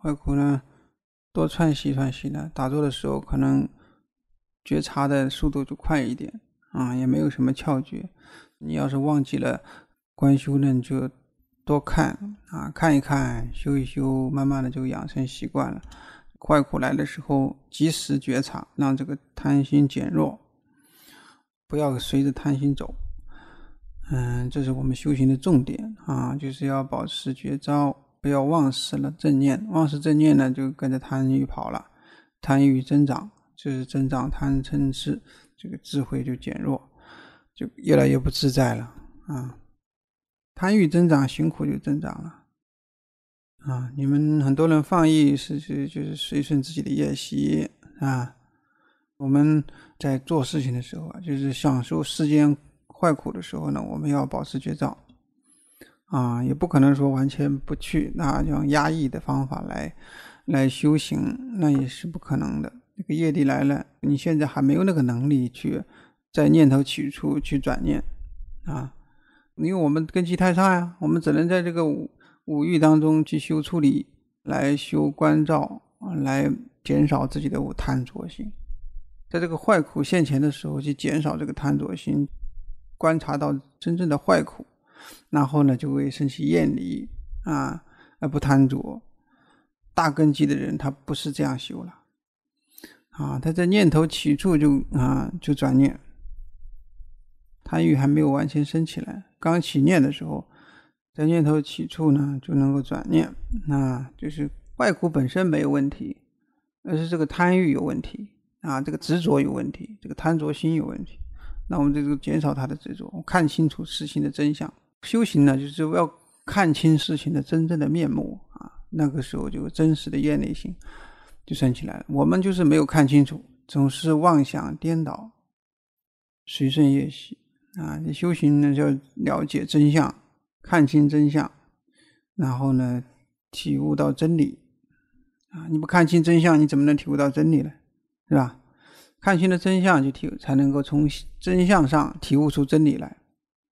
坏苦呢，多串习串习的，打坐的时候可能觉察的速度就快一点啊，也没有什么窍诀。你要是忘记了观修呢，就多看啊，看一看修一修，慢慢的就养成习惯了。坏苦来的时候，及时觉察，让这个贪心减弱，不要随着贪心走。嗯，这是我们修行的重点啊，就是要保持觉照。不要忘失了正念，忘失正念呢，就跟着贪欲跑了，贪欲增长，就是增长贪嗔痴，这个智慧就减弱，就越来越不自在了啊！贪欲增长，辛苦就增长了啊！你们很多人放逸，是是就是随顺自己的业习啊！我们在做事情的时候啊，就是享受世间坏苦的时候呢，我们要保持觉照。啊，也不可能说完全不去，那用压抑的方法来，来修行，那也是不可能的。这个业力来了，你现在还没有那个能力去，在念头起处去转念，啊，因为我们根基太差呀，我们只能在这个五五欲当中去修处理，来修观照，来减少自己的贪着心，在这个坏苦现前的时候去减少这个贪着心，观察到真正的坏苦。然后呢，就会升起厌离啊，而不贪着。大根基的人，他不是这样修了啊。他在念头起处就啊就转念，贪欲还没有完全升起来，刚起念的时候，在念头起处呢就能够转念啊。就是外苦本身没有问题，而是这个贪欲有问题啊，这个执着有问题，这个贪着心有问题。那我们就是减少他的执着，看清楚事情的真相。修行呢，就是要看清事情的真正的面目啊。那个时候就真实的业力心就升起来了。我们就是没有看清楚，总是妄想颠倒，随顺业习啊。你修行呢，就要了解真相，看清真相，然后呢，体悟到真理啊。你不看清真相，你怎么能体悟到真理呢？是吧？看清了真相，就体才能够从真相上体悟出真理来。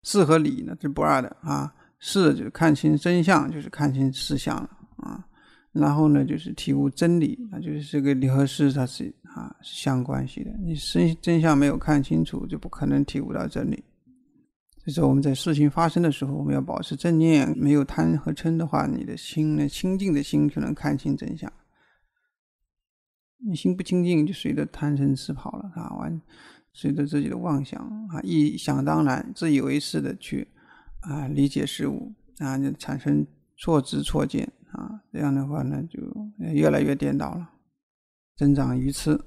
事和理呢是不二的啊，事就是看清真相，就是看清事相了啊。然后呢，就是体悟真理，那就是这个理和事它是啊是相关系的。你真真相没有看清楚，就不可能体悟到真理。就是我们在事情发生的时候，我们要保持正念，没有贪和嗔的话，你的心呢清净的心就能看清真相。你心不清净，就随着贪嗔痴跑了啊完。随着自己的妄想啊，一想当然、自以为是的去啊理解事物啊，就产生错知错见啊，这样的话呢，就越来越颠倒了，增长愚痴。